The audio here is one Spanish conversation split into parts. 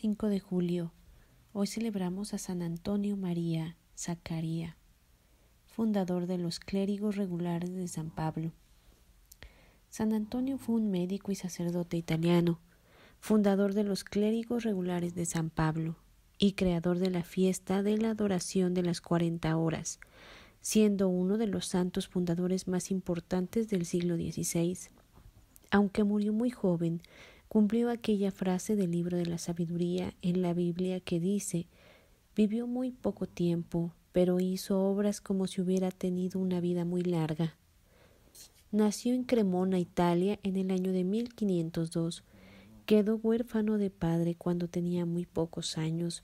5 de julio, hoy celebramos a San Antonio María Zaccaria fundador de los clérigos regulares de San Pablo. San Antonio fue un médico y sacerdote italiano, fundador de los clérigos regulares de San Pablo y creador de la fiesta de la adoración de las cuarenta horas, siendo uno de los santos fundadores más importantes del siglo XVI. Aunque murió muy joven, cumplió aquella frase del libro de la sabiduría en la Biblia que dice, vivió muy poco tiempo, pero hizo obras como si hubiera tenido una vida muy larga. Nació en Cremona, Italia, en el año de 1502. Quedó huérfano de padre cuando tenía muy pocos años.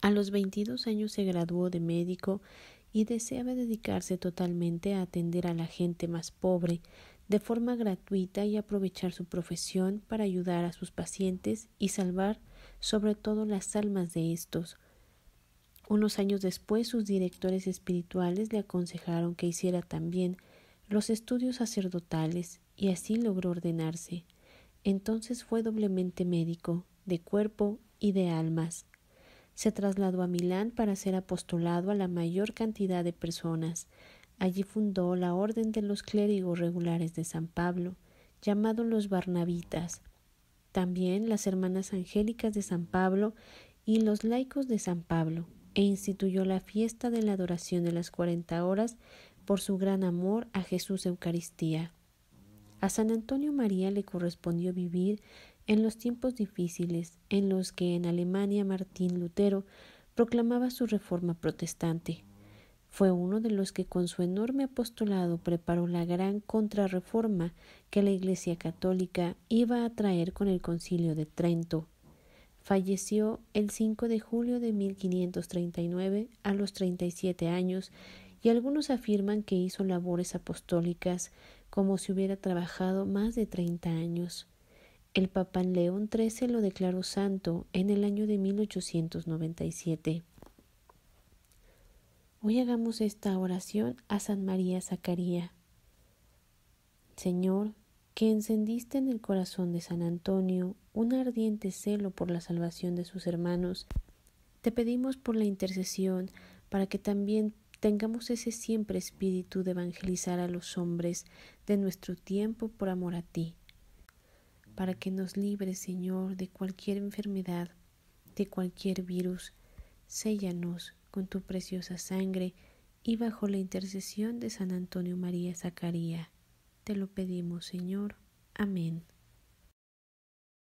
A los 22 años se graduó de médico y deseaba dedicarse totalmente a atender a la gente más pobre, de forma gratuita y aprovechar su profesión para ayudar a sus pacientes y salvar sobre todo las almas de estos. Unos años después sus directores espirituales le aconsejaron que hiciera también los estudios sacerdotales y así logró ordenarse. Entonces fue doblemente médico, de cuerpo y de almas. Se trasladó a Milán para ser apostolado a la mayor cantidad de personas, Allí fundó la Orden de los Clérigos Regulares de San Pablo, llamado los Barnabitas, también las Hermanas Angélicas de San Pablo y los laicos de San Pablo, e instituyó la fiesta de la adoración de las cuarenta horas por su gran amor a Jesús Eucaristía. A San Antonio María le correspondió vivir en los tiempos difíciles en los que en Alemania Martín Lutero proclamaba su reforma protestante. Fue uno de los que con su enorme apostolado preparó la gran contrarreforma que la Iglesia Católica iba a traer con el Concilio de Trento. Falleció el 5 de julio de 1539 a los 37 años y algunos afirman que hizo labores apostólicas como si hubiera trabajado más de 30 años. El Papa León XIII lo declaró santo en el año de 1897. Hoy hagamos esta oración a San María Zacaría. Señor, que encendiste en el corazón de San Antonio un ardiente celo por la salvación de sus hermanos, te pedimos por la intercesión para que también tengamos ese siempre espíritu de evangelizar a los hombres de nuestro tiempo por amor a ti, para que nos libres, Señor, de cualquier enfermedad, de cualquier virus, séllanos con tu preciosa sangre y bajo la intercesión de San Antonio María Zacaría. Te lo pedimos, Señor. Amén.